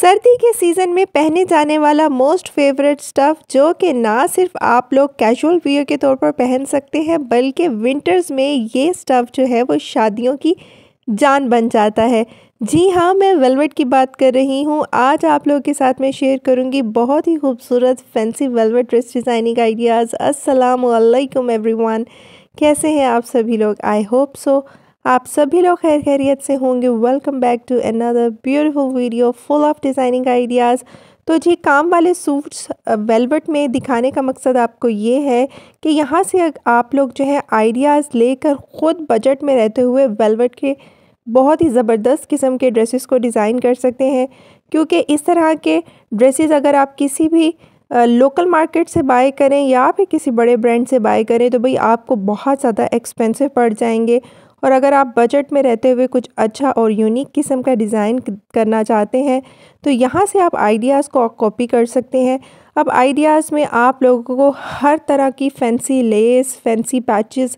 सर्दी के सीज़न में पहने जाने वाला मोस्ट फेवरेट स्टफ़ जो कि ना सिर्फ आप लोग कैजुअल वियर के तौर पर पहन सकते हैं बल्कि विंटर्स में ये स्टफ़ जो है वो शादियों की जान बन जाता है जी हाँ मैं वेलवेट की बात कर रही हूँ आज आप लोगों के साथ मैं शेयर करूँगी बहुत ही खूबसूरत fancy velvet dress designing ideas असलकम एवरी कैसे हैं आप सभी लोग आई होप सो आप सभी लोग खैर खैरियत से होंगे welcome back to another beautiful video full of designing ideas तो जी काम वाले सूट्स वेलवेट में दिखाने का मकसद आपको ये है कि यहाँ से आप लोग जो है आइडियाज़ लेकर ख़ुद बजट में रहते हुए वेलवेट के बहुत ही ज़बरदस्त किस्म के ड्रेसेस को डिज़ाइन कर सकते हैं क्योंकि इस तरह के ड्रेसेस अगर आप किसी भी लोकल मार्केट से बाय करें या फिर किसी बड़े ब्रांड से बाय करें तो भाई आपको बहुत ज़्यादा एक्सपेंसिव पड़ जाएंगे और अगर आप बजट में रहते हुए कुछ अच्छा और यूनिक किस्म का डिज़ाइन करना चाहते हैं तो यहाँ से आप आइडियाज़ को कॉपी कर सकते हैं अब आइडियाज़ में आप लोगों को हर तरह की फैंसी लेस फैंसी पैचेस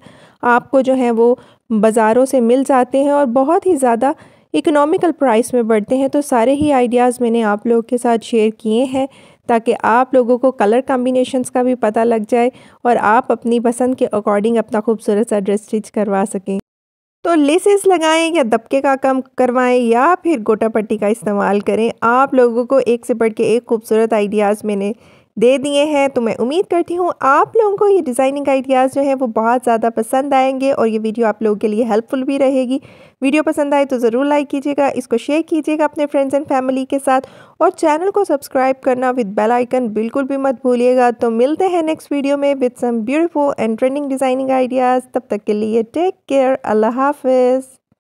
आपको जो है वो बाज़ारों से मिल जाते हैं और बहुत ही ज़्यादा इकोनॉमिकल प्राइस में बढ़ते हैं तो सारे ही आइडियाज़ मैंने आप लोगों के साथ शेयर किए हैं ताकि आप लोगों को कलर कॉम्बिनेशंस का भी पता लग जाए और आप अपनी पसंद के अकॉर्डिंग अपना खूबसूरत सा ड्रेस स्टिच करवा सकें तो लेसेस लगाएं या दबके का काम करवाएं या फिर गोटा पट्टी का इस्तेमाल करें आप लोगों को एक से बढ़ के एक खूबसूरत आइडियाज़ मैंने दे दिए हैं तो मैं उम्मीद करती हूँ आप लोगों को ये डिज़ाइनिंग आइडियाज़ जो हैं वो बहुत ज़्यादा पसंद आएंगे और ये वीडियो आप लोगों के लिए हेल्पफुल भी रहेगी वीडियो पसंद आए तो ज़रूर लाइक कीजिएगा इसको शेयर कीजिएगा अपने फ्रेंड्स एंड फैमिली के साथ और चैनल को सब्सक्राइब करना विद बेल आइकन बिल्कुल भी मत भूलिएगा तो मिलते हैं नेक्स्ट वीडियो में with some beautiful and trending designing ideas तब तक के लिए टेक केयर अल्लाह हाफिज़